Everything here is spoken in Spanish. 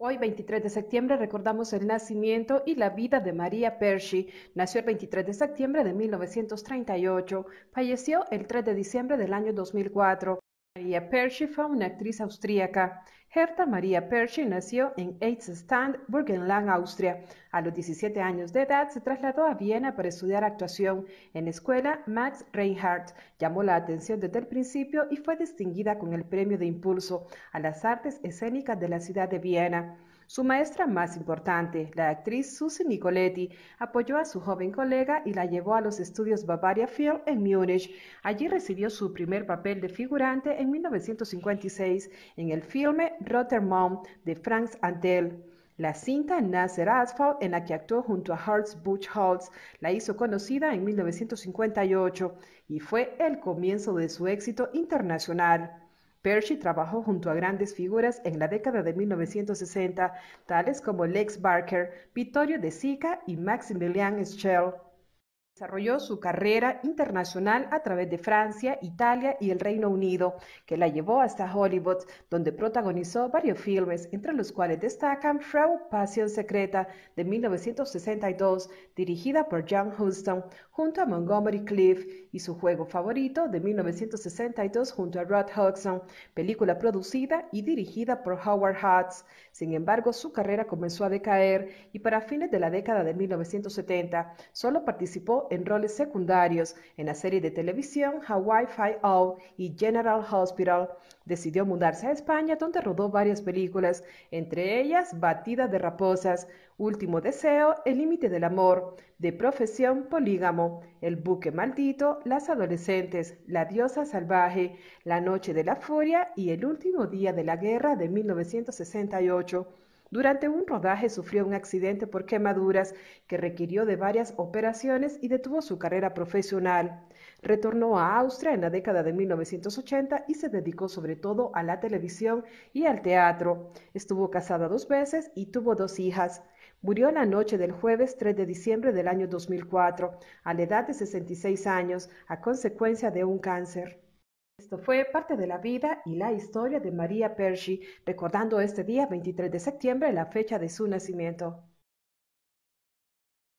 Hoy, 23 de septiembre, recordamos el nacimiento y la vida de María Pershi. Nació el 23 de septiembre de 1938, falleció el 3 de diciembre del año 2004. María Percy fue una actriz austríaca. Hertha María Percy nació en Eichstätt, Burgenland, Austria. A los 17 años de edad se trasladó a Viena para estudiar actuación. En la escuela, Max Reinhardt llamó la atención desde el principio y fue distinguida con el Premio de Impulso a las Artes Escénicas de la ciudad de Viena. Su maestra más importante, la actriz Susie Nicoletti, apoyó a su joven colega y la llevó a los estudios Bavaria Field en Múnich. Allí recibió su primer papel de figurante en 1956 en el filme Rotterdam de Franz Antel. La cinta Nasser Asphalt, en la que actuó junto a Hartz Butch Holtz, la hizo conocida en 1958 y fue el comienzo de su éxito internacional. Percy trabajó junto a grandes figuras en la década de 1960, tales como Lex Barker, Vittorio De Sica y Maximilian Schell. Desarrolló su carrera internacional a través de Francia, Italia y el Reino Unido, que la llevó hasta Hollywood, donde protagonizó varios filmes, entre los cuales destacan Frau Pasión Secreta de 1962, dirigida por John Huston, junto a Montgomery Cliff, y su juego favorito de 1962 junto a Rod Hudson, película producida y dirigida por Howard Hutz. Sin embargo, su carrera comenzó a decaer y para fines de la década de 1970 solo participó en roles secundarios en la serie de televisión Hawaii Five-O y General Hospital. Decidió mudarse a España, donde rodó varias películas, entre ellas Batida de Raposas, Último Deseo, El Límite del Amor, De Profesión Polígamo, El Buque Maldito, Las Adolescentes, La Diosa Salvaje, La Noche de la Furia y El Último Día de la Guerra de 1968. Durante un rodaje sufrió un accidente por quemaduras que requirió de varias operaciones y detuvo su carrera profesional. Retornó a Austria en la década de 1980 y se dedicó sobre todo a la televisión y al teatro. Estuvo casada dos veces y tuvo dos hijas. Murió la noche del jueves 3 de diciembre del año 2004, a la edad de 66 años, a consecuencia de un cáncer. Esto fue parte de la vida y la historia de María Percy, recordando este día 23 de septiembre la fecha de su nacimiento.